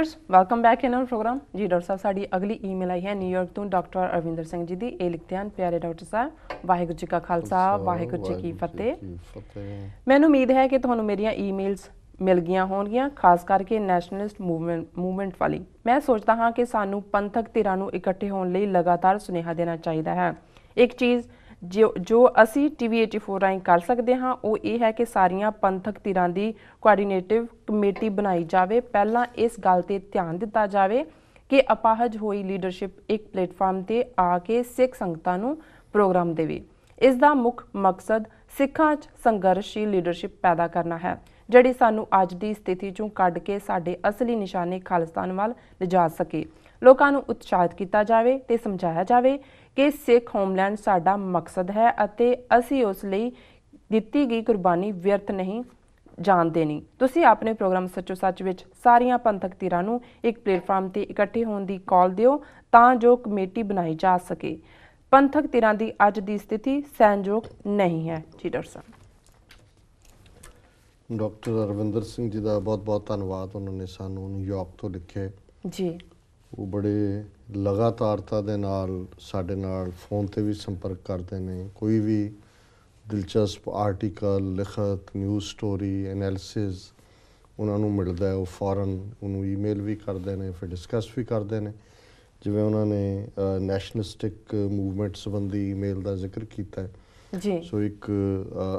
viewers welcome back in our programme ਜੀ doctor ਸਾਹਿਬ ਸਾਡੀ ਅਗਲੀ ਈਮੇਲ ਆਈ ਹੈ ਨਿਊਯਾਰਕ ਤੋਂ ਡਾਕਟਰ ਅਰਵਿੰਦਰ ਸਿੰਘ ਜੀ ਦੀ ਇਹ ਲਿਖਦੇ ਹਨ ਪਿਆਰੇ ਡਾਕਟਰ ਸਾਹਿਬ ਵਾਹਿਗੁਰੂ ਜੀ ਕਾ ਖਾਲਸਾ ਵਾਹਿਗੁਰੂ ਜੀ ਕੀ ਫਤਿਹ ਮੈਨੂੰ ਉਮੀਦ ਹੈ ਕਿ ਤੁਹਾਨੂੰ ਮੇਰੀਆਂ ਈਮੇਲਸ ਮਿਲ ਗਈਆਂ ਹੋਣਗੀਆਂ ਖਾਸ ਕਰਕੇ ਨੈਸ਼ਨਲਿਸਟ ਮੂਵਮੈਂਟ ਮੂਵਮੈਂਟ ਵਾਲੀ ਮੈਂ ਸੋਚਦਾ ਹਾਂ ਕਿ ਸਾਨੂੰ ਪੰਥਕ ਧਿਰਾਂ ਨੂੰ ਇਕੱਠੇ ਹੋਣ ਲਈ ਲਗਾਤਾਰ ਸੁਨੇਹਾ ਦੇਣਾ ਚਾਹੀਦਾ ਹੈ ਇੱਕ ਚੀਜ਼ ਜੋ ਜੋ ਅਸੀਂ TV84 ਰਾਈ ਕਰ ਸਕਦੇ ਹਾਂ ਉਹ ਇਹ ਹੈ ਕਿ ਸਾਰੀਆਂ ਪੰਥਕ ਧਿਰਾਂ ਦੀ ਕੋਆਰਡੀਨੇਟਿਵ ਕਮੇਟੀ ਬਣਾਈ ਜਾਵੇ ਪਹਿਲਾਂ ਇਸ ਗੱਲ ਤੇ ਧਿਆਨ ਦਿੱਤਾ ਜਾਵੇ ਕਿ ਅਪਾਹਜ ਹੋਈ ਲੀਡਰਸ਼ਿਪ ਇੱਕ ਪਲੇਟਫਾਰਮ ਤੇ ਆ ਕੇ ਸਿੱਖ ਸੰਗਤਾਂ ਨੂੰ ਪ੍ਰੋਗਰਾਮ ਦੇਵੇ ਇਸ ਦਾ ਮੁੱਖ ਮਕਸਦ ਸਿੱਖਾਂ 'ਚ ਸੰਘਰਸ਼ੀ ਲੀਡਰਸ਼ਿਪ ਪੈਦਾ ਕਰਨਾ ਹੈ ਜਿਹੜੀ ਸਾਨੂੰ ਅੱਜ ਦੀ ਸਥਿਤੀ 'ਚੋਂ ਕੱਢ ਕੇ ਸਾਡੇ ਅਸਲੀ ਨਿਸ਼ਾਨੇ ਖਾਲਸਤਾਨ ਵੱਲ ਲਿਜਾ ਸਕੇ ਲੋਕਾਂ ਨੂੰ ਉਤਸ਼ਾਹਿਤ ਕੀਤਾ ਜਾਵੇ ਤੇ ਸਮਝਾਇਆ ਜਾਵੇ ਕਿ ਸਿੱਖ ਹੋਮਲੈਂਡ ਸਾਡਾ ਮਕਸਦ ਹੈ ਅਤੇ ਅਸੀਂ ਉਸ ਲਈ ਦਿੱਤੀ ਗਈ ਕੁਰਬਾਨੀ ਵਿਅਰਥ ਨਹੀਂ ਜਾਣ ਦੇਣੀ ਤੁਸੀਂ ਆਪਣੇ ਪ੍ਰੋਗਰਾਮ ਸੱਚੋ ਸੱਚ ਵਿੱਚ ਸਾਰੀਆਂ ਪੰਥਕ ਧਿਰਾਂ ਨੂੰ ਇੱਕ ਪਲੇਟਫਾਰਮ ਤੇ ਇਕੱਠੇ ਹੋਣ ਦੀ ਕਾਲ ਦਿਓ ਤਾਂ ਜੋ ਕਮੇਟੀ ਬਣਾਈ ਜਾ ਸਕੇ ਪੰਥਕ ਧਿਰਾਂ ਦੀ ਅੱਜ ਦੀ ਸਥਿਤੀ ਸੰਜੋਗ ਨਹੀਂ ਹੈ ਜੀ ਡਾਕਟਰ ਸਾਹਿਬ ਡਾਕਟਰ ਅਰਵਿੰਦਰ ਸਿੰਘ ਜੀ ਦਾ ਬਹੁਤ ਬਹੁਤ ਧੰਨਵਾਦ ਉਹਨਾਂ ਨੇ ਸਾਨੂੰ ਨਿਊਯਾਰਕ ਤੋਂ ਲਿਖਿਆ ਜੀ ਉਹ ਬੜੇ ਲਗਾਤਾਰਤਾ ਦੇ ਨਾਲ ਸਾਡੇ ਨਾਲ ਫੋਨ ਤੇ ਵੀ ਸੰਪਰਕ ਕਰਦੇ ਨੇ ਕੋਈ ਵੀ ਦਿਲਚਸਪ ਆਰਟੀਕਲ ਲਿਖਤ ਨਿਊਜ਼ ਸਟੋਰੀ ਐਨਾਲਿਸਿਸ ਉਹਨਾਂ ਨੂੰ ਮਿਲਦਾ ਹੈ ਉਹ ਫੌਰਨ ਉਹਨੂੰ ਈਮੇਲ ਵੀ ਕਰਦੇ ਨੇ ਫਿਰ ਡਿਸਕਸ ਵੀ ਕਰਦੇ ਨੇ ਜਿਵੇਂ ਉਹਨਾਂ ਨੇ ਨੈਸ਼ਨਲਿਸਟਿਕ ਮੂਵਮੈਂਟ ਸੰਬੰਧੀ ਈਮੇਲ ਦਾ ਜ਼ਿਕਰ ਕੀਤਾ ਹੈ ਜੀ ਸੋ ਇੱਕ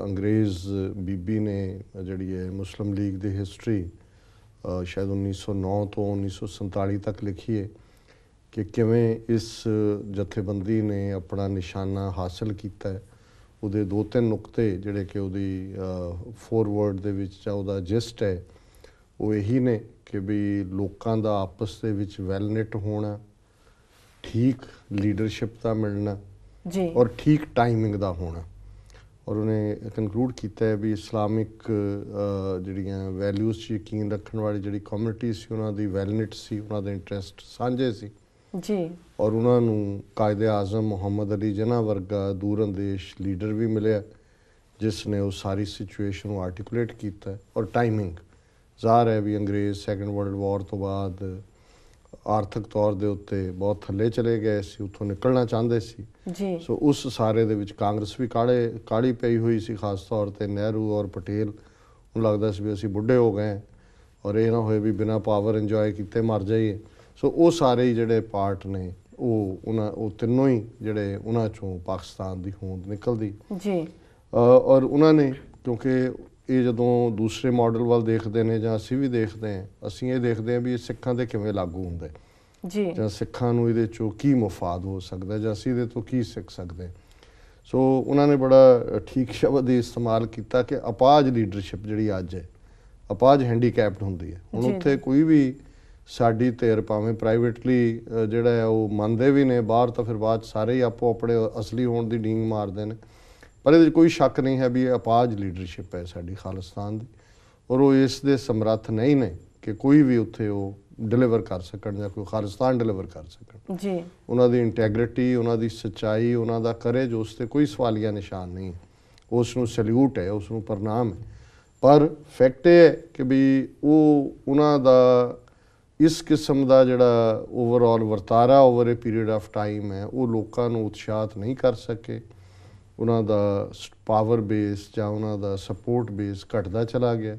ਅੰਗਰੇਜ਼ ਬੀਬੀ ਨੇ ਜਿਹੜੀ ਹੈ ਮੁਸਲਮ ਲੀਗ ਦੀ ਹਿਸਟਰੀ ਸ਼ਾਇਦ 1909 ਤੋਂ 1947 ਤੱਕ ਲਿਖੀ ਹੈ ਕਿ ਕਿਵੇਂ ਇਸ ਜਥੇਬੰਦੀ ਨੇ ਆਪਣਾ ਨਿਸ਼ਾਨਾ ਹਾਸਲ ਕੀਤਾ ਉਹਦੇ ਦੋ ਤਿੰਨ ਨੁਕਤੇ ਜਿਹੜੇ ਕਿ ਉਹਦੀ ਫੋਰਵਰਡ ਦੇ ਵਿੱਚ ਚਾ ਉਹਦਾ ਜਿਸਟ ਹੈ ਉਹ ਇਹੀ ਨੇ ਕਿ ਵੀ ਲੋਕਾਂ ਦਾ ਆਪਸ ਦੇ ਵਿੱਚ ਨਿਟ ਹੋਣਾ ਠੀਕ ਲੀਡਰਸ਼ਿਪ ਦਾ ਮਿਲਣਾ ਜੀ ਔਰ ਠੀਕ ਟਾਈਮਿੰਗ ਦਾ ਹੋਣਾ ਔਰ ਉਹਨੇ ਕਨਕਲੂਡ ਕੀਤਾ ਹੈ ਵੀ ਇਸਲਾਮਿਕ ਜਿਹੜੀਆਂ ਵੈਲਿਊਜ਼ ਯਕੀਨ ਰੱਖਣ ਵਾਲੀ ਜਿਹੜੀ ਕਮਿਊਨਿਟੀ ਸੀ ਉਹਨਾਂ ਦੀ ਵੈਲਨਿਟ ਸੀ ਉਹਨਾਂ ਦੇ ਇੰਟਰਸਟ ਸਾਂਝੇ ਸੀ ਜੀ ਔਰ ਉਹਨਾਂ ਨੂੰ ਕਾਇਦ ਆਜ਼ਮ ਮੁਹੰਮਦ ਅਲੀ ਜਨਾ ਵਰਗਾ ਦੂਰਅੰਦੇਸ਼ ਲੀਡਰ ਵੀ ਮਿਲਿਆ ਜਿਸ ਨੇ ਉਹ ਸਾਰੀ ਸਿਚੁਏਸ਼ਨ ਨੂੰ ਆਰਟੀਕੂਲੇਟ ਕੀਤਾ ਔਰ ਟਾਈਮਿੰਗ ਜ਼ਾਹਰ ਹੈ ਵੀ ਅੰਗਰੇਜ਼ ਸੈਕੰਡ ਵਰਲਡ ਵਾਰ ਤੋਂ ਬਾਅਦ ਆਰਥਿਕ ਤੌਰ ਦੇ ਉੱਤੇ ਬਹੁਤ ਥੱਲੇ ਚਲੇ ਗਏ ਸੀ ਉੱਥੋਂ ਨਿਕਲਣਾ ਚਾਹੁੰਦੇ ਸੀ ਜੀ ਸੋ ਉਸ ਸਾਰੇ ਦੇ ਵਿੱਚ ਕਾਂਗਰਸ ਵੀ ਕਾਲੇ ਕਾਲੀ ਪਈ ਹੋਈ ਸੀ ਖਾਸ ਤੌਰ ਤੇ ਨਹਿਰੂ ਔਰ ਪਟੇਲ ਨੂੰ ਲੱਗਦਾ ਸੀ ਵੀ ਅਸੀਂ ਬੁੱਢੇ ਹੋ ਗਏ ਔਰ ਇਹ ਨਾ ਹੋਏ ਵੀ ਬਿਨਾ ਪਾਵਰ ਇੰਜੋਏ ਕੀਤੇ ਮਰ ਜਾਈਏ ਸੋ ਉਹ ਸਾਰੇ ਜਿਹੜੇ ਪਾਰਟ ਨੇ ਉਹ ਉਹਨਾਂ ਉਹ ਤਿੰਨੋਂ ਹੀ ਜਿਹੜੇ ਉਹਨਾਂ ਚੋਂ ਪਾਕਿਸਤਾਨ ਦੀ ਹੋਂਦ ਨਿਕਲਦੀ ਜੀ ਔਰ ਉਹਨਾਂ ਨੇ ਕਿਉਂਕਿ ਇਹ ਜਦੋਂ ਦੂਸਰੇ ਮਾਡਲ ਵੱਲ ਦੇਖਦੇ ਨੇ ਜਾਂ ਅਸੀਂ ਵੀ ਦੇਖਦੇ ਹਾਂ ਅਸੀਂ ਇਹ ਦੇਖਦੇ ਹਾਂ ਵੀ ਇਹ ਸਿੱਖਾਂ ਦੇ ਕਿਵੇਂ ਲਾਗੂ ਹੁੰਦਾ ਜੀ ਜਾਂ ਸਿੱਖਾਂ ਨੂੰ ਇਹਦੇ ਚੋਂ ਕੀ ਮਫਾਦ ਹੋ ਸਕਦਾ ਜਾਂ ਅਸੀਂ ਇਹਦੇ ਤੋਂ ਕੀ ਸਿੱਖ ਸਕਦੇ ਸੋ ਉਹਨਾਂ ਨੇ ਬੜਾ ਠੀਕ ਸ਼ਬਦ ਇਸਤੇਮਾਲ ਕੀਤਾ ਕਿ ਅਪਾਜ ਲੀਡਰਸ਼ਿਪ ਜਿਹੜੀ ਅੱਜ ਹੈ ਅਪਾਜ ਹੈਂਡੀਕੈਪਡ ਹੁੰਦੀ ਹੈ ਹੁਣ ਉੱਥੇ ਕੋਈ ਵੀ ਸਾਡੀ ਤੇਰ ਭਾਵੇਂ ਪ੍ਰਾਈਵੇਟਲੀ ਜਿਹੜਾ ਹੈ ਉਹ ਮੰਨਦੇ ਵੀ ਨੇ ਬਾਹਰ ਤਾਂ ਫਿਰ ਬਾਅਦ ਸਾਰੇ ਹੀ ਆਪੋ ਆਪਣੇ ਅਸਲੀ ਹੋਣ ਦੀ ਡੀਂਗ ਮਾਰਦੇ ਨੇ ਪਰ ਇਹਦੇ ਕੋਈ ਸ਼ੱਕ ਨਹੀਂ ਹੈ ਵੀ ਇਹ ਅਪਾਜ ਲੀਡਰਸ਼ਿਪ ਹੈ ਸਾਡੀ ਖਾਲਸਤਾਨ ਦੀ ਔਰ ਉਹ ਇਸ ਦੇ ਸਮਰੱਥ ਨਹੀਂ ਨੇ ਕਿ ਕੋਈ ਵੀ ਉੱਥੇ ਉਹ ਡਿਲੀਵਰ ਕਰ ਸਕਣ ਜਾਂ ਕੋਈ ਖਾਲਸਤਾਨ ਡਿਲੀਵਰ ਕਰ ਸਕਣ ਜੀ ਉਹਨਾਂ ਦੀ ਇੰਟੈਗ੍ਰਿਟੀ ਉਹਨਾਂ ਦੀ ਸਚਾਈ ਉਹਨਾਂ ਦਾ ਕਰੇਜ ਉਸ ਤੇ ਕੋਈ ਸਵਾਲੀਆ ਨਿਸ਼ਾਨ ਨਹੀਂ ਉਸ ਨੂੰ ਸਲੂਟ ਹੈ ਉਸ ਨੂੰ ਪ੍ਰਣਾਮ ਹੈ ਪਰ ਫੈਕਟ ਹੈ ਕਿ ਵੀ ਉਹ ਉਹਨਾਂ ਦਾ ਇਸ ਕਿਸਮ ਦਾ ਜਿਹੜਾ ਓਵਰਆਲ ਵਰਤਾਰਾ over a period of time ਹੈ ਉਹ ਲੋਕਾਂ ਨੂੰ ਉਤਸ਼ਾਹਤ ਨਹੀਂ ਕਰ ਸਕੇ ਉਹਨਾਂ ਦਾ ਪਾਵਰ ਬੇਸ ਜਾਂ ਉਹਨਾਂ ਦਾ ਸਪੋਰਟ ਬੇਸ ਘਟਦਾ ਚਲਾ ਗਿਆ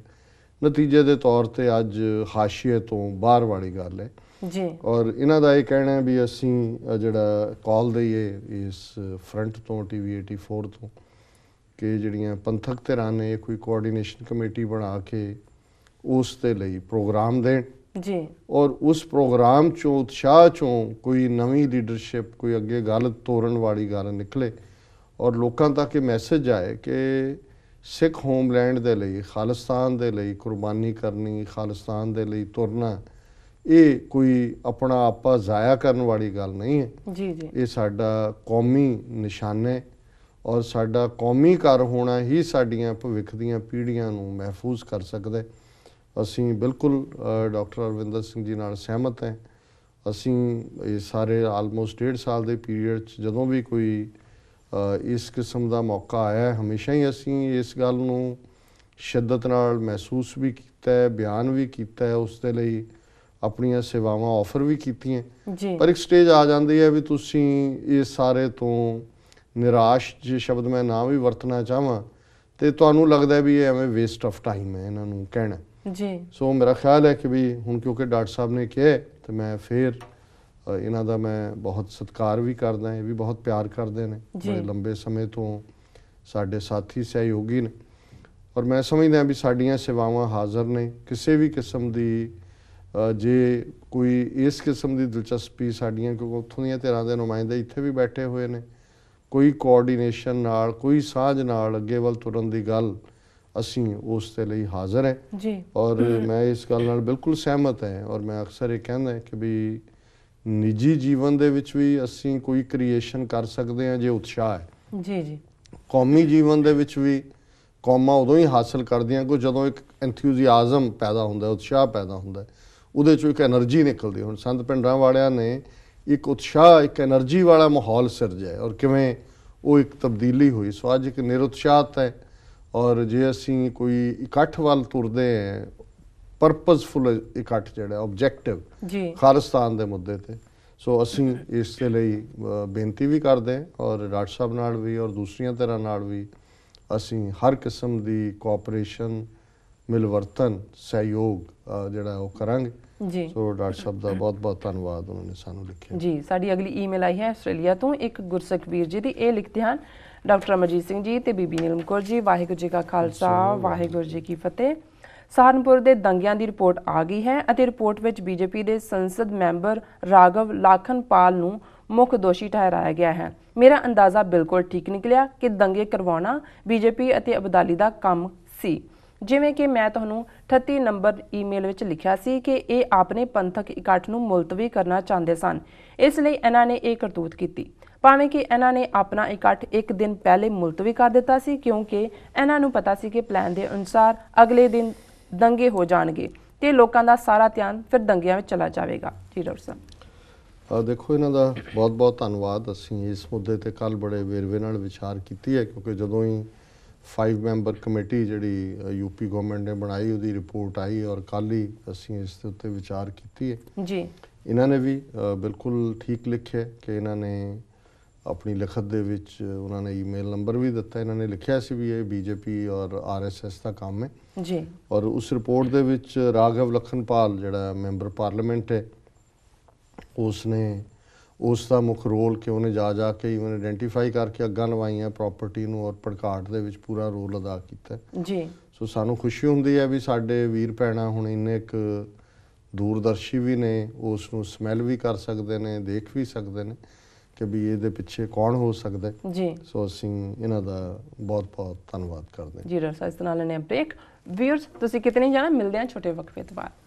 ਨਤੀਜੇ ਦੇ ਤੌਰ ਤੇ ਅੱਜ ਹਾਸ਼ੀਏ ਤੋਂ ਬਾਹਰ ਵਾਲੀ ਗੱਲ ਹੈ ਜੀ ਔਰ ਇਹਨਾਂ ਦਾ ਇਹ ਕਹਿਣਾ ਹੈ ਵੀ ਅਸੀਂ ਜਿਹੜਾ ਕਾਲ ਦਈਏ ਇਸ ਫਰੰਟ ਤੋਂ ਟੀਵੀ 84 ਤੋਂ ਕਿ ਜਿਹੜੀਆਂ ਪੰਥਕ ਧਿਰਾਂ ਨੇ ਕੋਈ ਕੋਆਰਡੀਨੇਸ਼ਨ ਕਮੇਟੀ ਬਣਾ ਕੇ ਉਸ ਤੇ ਲਈ ਪ੍ਰੋਗਰਾਮ ਦੇਣ ਜੀ ਔਰ ਉਸ ਪ੍ਰੋਗਰਾਮ ਚੋਂ ਉਤਸ਼ਾਹ ਚੋਂ ਕੋਈ ਨਵੀਂ ਲੀਡਰਸ਼ਿਪ ਕੋਈ ਅੱਗੇ ਗੱਲ ਤੋਰਨ ਵਾਲੀ ਗੱਲ ਨਿਕਲੇ ਔਰ ਲੋਕਾਂ ਤੱਕ ਇਹ ਮੈਸੇਜ ਆਏ ਕਿ ਸਿੱਖ ਹੋਮਲੈਂਡ ਦੇ ਲਈ ਖਾਲਿਸਤਾਨ ਦੇ ਲਈ ਕੁਰਬਾਨੀ ਕਰਨੀ ਖਾਲਿਸਤਾਨ ਦੇ ਲਈ ਤੁਰਨਾ ਇਹ ਕੋਈ ਆਪਣਾ ਆਪਾ ਜ਼ਾਇਆ ਕਰਨ ਵਾਲੀ ਗੱਲ ਨਹੀਂ ਹੈ ਜੀ ਜੀ ਇਹ ਸਾਡਾ ਕੌਮੀ ਨਿਸ਼ਾਨਾ ਹੈ ਔਰ ਸਾਡਾ ਕੌਮੀ ਕਰ ਹੋਣਾ ਹੀ ਸਾਡੀਆਂ ਭਵਿੱਖ ਦੀਆਂ ਪੀੜ੍ਹੀਆਂ ਨੂੰ ਮਹਿਫੂਜ਼ ਕਰ ਸਕਦਾ ਹੈ ਅਸੀਂ ਬਿਲਕੁਲ ਡਾਕਟਰ ਅਰਵਿੰਦਰ ਸਿੰਘ ਜੀ ਨਾਲ ਸਹਿਮਤ ਹਾਂ ਅਸੀਂ ਇਹ ਸਾਰੇ ਆਲਮੋਸਟ 1.5 ਸਾਲ ਦੇ ਪੀਰੀਅਡ 'ਚ ਜਦੋਂ ਵੀ ਕੋਈ ਇਸ ਕਿਸਮ ਦਾ ਮੌਕਾ ਆਇਆ ਹਮੇਸ਼ਾ ਹੀ ਅਸੀਂ ਇਸ ਗੱਲ ਨੂੰ ਸ਼ਿੱਦਤ ਨਾਲ ਮਹਿਸੂਸ ਵੀ ਕੀਤਾ ਹੈ ਬਿਆਨ ਵੀ ਕੀਤਾ ਹੈ ਉਸ ਦੇ ਲਈ ਆਪਣੀਆਂ ਸੇਵਾਵਾਂ ਆਫਰ ਵੀ ਕੀਤੀਆਂ ਪਰ ਇੱਕ ਸਟੇਜ ਆ ਜਾਂਦੀ ਹੈ ਵੀ ਤੁਸੀਂ ਇਹ ਸਾਰੇ ਤੋਂ ਨਿਰਾਸ਼ ਜੇ ਸ਼ਬਦ ਮੈਂ ਨਾ ਵੀ ਵਰਤਣਾ ਚਾਹਾਂ ਤੇ ਤੁਹਾਨੂੰ ਲੱਗਦਾ ਵੀ ਇਹ ਐਵੇਂ ਵੇਸਟ ਆਫ ਟਾਈਮ ਹੈ ਇਹਨਾਂ ਨੂੰ ਕਹਿਣਾ ਜੀ ਸੋ ਮੇਰਾ ਖਿਆਲ ਹੈ ਕਿ ਵੀ ਹੁਣ ਕਿਉਂਕਿ ਡਾਕਟਰ ਸਾਹਿਬ ਨੇ ਕਿਹਾ ਤੇ ਮੈਂ ਫੇਰ ਇਹਨਾਂ ਦਾ ਮੈਂ ਬਹੁਤ ਸਤਿਕਾਰ ਵੀ ਕਰਦਾ ਇਹ ਵੀ ਬਹੁਤ ਪਿਆਰ ਕਰਦੇ ਨੇ ਬੜੇ ਲੰਬੇ ਸਮੇਂ ਤੋਂ ਸਾਡੇ ਸਾਥੀ ਸਹਿਯੋਗੀ ਨੇ ਔਰ ਮੈਂ ਸਮਝਦਾ ਵੀ ਸਾਡੀਆਂ ਸੇਵਾਵਾਂ ਹਾਜ਼ਰ ਨੇ ਕਿਸੇ ਵੀ ਕਿਸਮ ਦੀ ਜੇ ਕੋਈ ਇਸ ਕਿਸਮ ਦੀ ਦਿਲਚਸਪੀ ਸਾਡੀਆਂ ਕਿਉਂਕਿ ਉੱਥੋਂ ਦੀਆਂ ਧਿਰਾਂ ਦੇ ਨੁਮਾਇੰਦੇ ਇੱਥੇ ਵੀ ਬੈਠੇ ਹੋਏ ਨੇ ਕੋਈ ਕੋਆਰਡੀਨੇਸ਼ਨ ਨਾਲ ਕੋਈ ਸਾਂਝ ਨਾਲ ਅੱਗੇ ਵੱਲ ਤੁਰਨ ਦੀ ਗੱਲ ਅਸੀਂ ਉਸ ਤੇ ਲਈ ਹਾਜ਼ਰ ਹੈ ਜੀ ਔਰ ਮੈਂ ਇਸ ਗੱਲ ਨਾਲ ਬਿਲਕੁਲ ਸਹਿਮਤ ਹਾਂ ਔਰ ਮੈਂ ਅਕਸਰ ਇਹ ਕਹਿੰਦਾ ਕਿ ਵੀ ਨਿੱਜੀ ਜੀਵਨ ਦੇ ਵਿੱਚ ਵੀ ਅਸੀਂ ਕੋਈ ਕ੍ਰੀਏਸ਼ਨ ਕਰ ਸਕਦੇ ਹਾਂ ਜੇ ਉਤਸ਼ਾਹ ਹੈ ਜੀ ਜੀ ਕੌਮੀ ਜੀਵਨ ਦੇ ਵਿੱਚ ਵੀ ਕੌਮਾ ਉਦੋਂ ਹੀ ਹਾਸਲ ਕਰਦੀਆਂ ਕੋ ਜਦੋਂ ਇੱਕ ਐਂਥੂਸੀਆਜ਼ਮ ਪੈਦਾ ਹੁੰਦਾ ਹੈ ਉਤਸ਼ਾਹ ਪੈਦਾ ਹੁੰਦਾ ਹੈ ਉਹਦੇ ਚੋਂ ਇੱਕ એનર્ਜੀ ਨਿਕਲਦੀ ਹੁਣ ਸੰਤ ਪਿੰਡਾਂ ਵਾਲਿਆਂ ਨੇ ਇੱਕ ਉਤਸ਼ਾਹ ਇੱਕ એનર્ਜੀ ਵਾਲਾ ਮਾਹੌਲ ਸਿਰਜਿਆ ਔਰ ਕਿਵੇਂ ਉਹ ਇੱਕ ਤਬਦੀਲੀ ਹੋਈ ਸੋ ਅੱਜ ਇੱਕ ਨਿਰਉਤਸ਼ਾਹਤ ਹੈ ਔਰ ਜੇ ਅਸੀਂ ਕੋਈ ਇਕੱਠ ਵੱਲ ਤੁਰਦੇ ਹਾਂ ਪਰਪਸਫੁਲ ਇਕੱਠ ਜਿਹੜਾ ਆਬਜੈਕਟਿਵ ਜੀ ਖਾਲਿਸਤਾਨ ਦੇ ਮੁੱਦੇ ਤੇ ਸੋ ਅਸੀਂ ਇਸ ਦੇ ਲਈ ਬੇਨਤੀ ਵੀ ਕਰਦੇ ਹਾਂ ਔਰ ਰਾਜ ਸਾਹਿਬ ਨਾਲ ਵੀ ਔਰ ਦੂਸਰੀਆਂ ਤਰ੍ਹਾਂ ਨਾਲ ਵੀ ਅਸੀਂ ਹਰ ਕਿਸਮ ਦੀ ਕੋਆਪਰੇਸ਼ਨ ਮਿਲਵਰਤਨ ਸਹਿਯੋਗ ਜਿਹੜਾ ਉਹ ਕਰਾਂਗੇ ਜੀ ਸੋ ਡਾਕਟਰ ਸਾਹਿਬ ਦਾ ਬਹੁਤ ਬਹੁਤ ਧੰਨਵਾਦ ਉਹਨਾਂ ਨੇ ਸਾਨੂੰ ਲਿਖਿਆ ਜੀ ਸਾਡੀ ਅਗਲੀ ਈਮੇਲ ਆਈ ਹੈ ਆਸਟ੍ਰੇਲੀਆ ਤੋਂ ਇੱਕ ਗੁਰਸਖਵੀਰ ਜੀ ਦੀ ਇਹ ਲਿਖਦੇ ਹਨ ਡਾਕਟਰ ਅਮਰਜੀਤ ਸਿੰਘ ਜੀ ਤੇ ਬੀਬੀ ਨਿਲਮਕੌਰ ਕੌਰ ਜੀ ਵਾਹਿਗੁਰੂ ਜੀ ਕਾ ਖਾਲਸਾ ਵਾਹਿਗੁਰੂ ਜੀ ਕੀ ਫਤਿਹ ਸਾਰਨਪੁਰ ਦੇ ਦੰਗਿਆਂ ਦੀ ਰਿਪੋਰਟ ਆ ਗਈ ਹੈ ਅਤੇ ਰਿਪੋਰਟ ਵਿੱਚ ਬੀਜੇਪੀ ਦੇ ਸੰਸਦ ਮੈਂਬਰ ਰਾਗਵ ਲਾਖਨਪਾਲ ਨੂੰ ਮੁੱਖ ਦੋਸ਼ੀ ਠਹਿਰਾਇਆ ਗਿਆ ਹੈ ਮੇਰਾ ਅੰਦਾਜ਼ਾ ਬਿਲਕੁਲ ਠੀਕ ਨਿਕਲਿਆ ਕਿ ਦੰਗੇ ਕਰਵਾਉਣਾ ਬੀਜੇਪੀ ਅਤੇ ਅਬਦਾਲੀ ਦਾ ਕੰਮ ਸੀ ਜਿਵੇਂ ਕਿ ਮੈਂ ਤੁਹਾਨੂੰ 38 ਨੰਬਰ ਈਮੇਲ ਵਿੱਚ ਲਿਖਿਆ ਸੀ ਕਿ ਇਹ ਆਪਣੇ ਪੰਥਕ ਇਕੱਠ ਨੂੰ ਮੁਲਤਵੀ ਕਰਨਾ ਚਾਹੁੰਦੇ ਸਨ ਇਸ ਲਈ ਇਹਨਾਂ ਨੇ ਇਹ ਕਰਤੂਤ ਕੀਤੀ ਭਾਵੇਂ ਕਿ ਇਹਨਾਂ ਨੇ ਆਪਣਾ ਇਕੱਠ ਇੱਕ ਦਿਨ ਪਹਿਲੇ ਮੁਲਤਵੀ ਕਰ ਦਿੱਤਾ ਸੀ ਕਿਉਂਕਿ ਇਹਨਾਂ ਨੂੰ ਪਤਾ ਸੀ ਕਿ ਪਲਾਨ ਦੇ ਅਨੁਸਾਰ ਅਗਲੇ ਦਿਨ ਦੰਗੇ ਹੋ ਜਾਣਗੇ ਤੇ ਲੋਕਾਂ ਦਾ ਸਾਰਾ ਧਿਆਨ ਫਿਰ ਦੰਗਿਆਂ ਵਿੱਚ ਚਲਾ ਜਾਵੇਗਾ ਜੀ ਡਾਕਟਰ ਸਾਹਿਬ ਦੇਖੋ ਇਹਨਾਂ ਦਾ ਬਹੁਤ ਬਹੁਤ ਧੰਨਵਾਦ ਅਸੀਂ ਇਸ ਮੁੱਦੇ ਤੇ ਕੱਲ ਬੜੇ ਵੇਰਵੇ ਨਾਲ ਵਿਚਾਰ ਕੀਤੀ ਹੈ ਕਿਉਂਕਿ ਜਦੋਂ ਹੀ 5 ਮੈਂਬਰ ਕਮੇਟੀ ਜਿਹੜੀ ਯੂਪੀ ਗਵਰਨਮੈਂਟ ਨੇ ਬਣਾਈ ਉਹਦੀ ਰਿਪੋਰਟ ਆਈ ਔਰ ਕੱਲ ਹੀ ਅਸੀਂ ਇਸ ਦੇ ਉੱਤੇ ਵਿਚਾਰ ਕੀਤੀ ਹੈ ਜੀ ਇਹਨਾਂ ਨੇ ਵੀ ਬਿਲਕੁਲ ਠੀਕ ਲਿਖਿਆ ਕਿ ਇਹਨਾਂ ਨੇ ਆਪਣੀ ਲਿਖਤ ਦੇ ਵਿੱਚ ਉਹਨਾਂ ਨੇ ਈਮੇਲ ਨੰਬਰ ਵੀ ਦਿੱਤਾ ਇਹਨਾਂ ਨੇ ਲਿਖਿਆ ਸੀ ਵੀ ਇਹ ਬੀਜੇਪੀ ਔਰ ਆਰਐਸਐਸ ਦਾ ਕੰਮ ਹੈ ਜੀ ਔਰ ਉਸ ਰਿਪੋਰਟ ਦੇ ਵਿੱਚ ਰਾਘਵ ਲਖਨਪਾਲ ਜਿਹੜਾ ਮੈਂਬਰ ਪਾਰਲੀਮੈਂਟ ਹੈ ਉਸ ਨੇ ਉਸ ਦਾ ਮੁੱਖ ਰੋਲ ਕਿ ਉਹਨੇ ਜਾ ਜਾ ਕੇ ਇਵਨ ਆਇਡੈਂਟੀਫਾਈ ਕਰਕੇ ਅੱਗਾ ਲਵਾਈਆਂ ਪ੍ਰਾਪਰਟੀ ਨੂੰ ਔਰ ਪੜਕਾਟ ਦੇ ਵਿੱਚ ਪੂਰਾ ਰੋਲ ਅਦਾ ਕੀਤਾ ਜੀ ਸੋ ਸਾਨੂੰ ਖੁਸ਼ੀ ਹੁੰਦੀ ਹੈ ਵੀ ਸਾਡੇ ਵੀਰ ਪੈਣਾ ਹੁਣ ਇੰਨੇ ਇੱਕ ਦੂਰਦਰਸ਼ੀ ਵੀ ਨੇ ਉਸ ਨੂੰ ਸਮੈਲ ਵੀ ਕਰ ਸਕਦੇ ਨੇ ਦੇਖ ਵੀ ਸਕਦੇ ਨੇ ਕਿ ਵੀ ਇਹਦੇ ਪਿੱਛੇ ਕੌਣ ਹੋ ਸਕਦਾ ਜੀ ਸੋ ਅਸੀਂ ਇਹਨਾਂ ਦਾ ਬਹੁਤ ਬਹੁਤ ਧੰਨਵਾਦ ਕਰਦੇ ਹਾਂ ਜੀ ਰਸਾ ਇਸ ਨਾਲ ਨੇ ਬ੍ਰੇਕ ਵੀਰਸ ਤੁਸੀਂ ਕਿਤੇ ਨਹੀਂ ਜਾਣਾ ਮਿਲਦੇ ਆ ਛੋਟੇ ਵਕਫੇ ਤੋਂ ਬਾਅਦ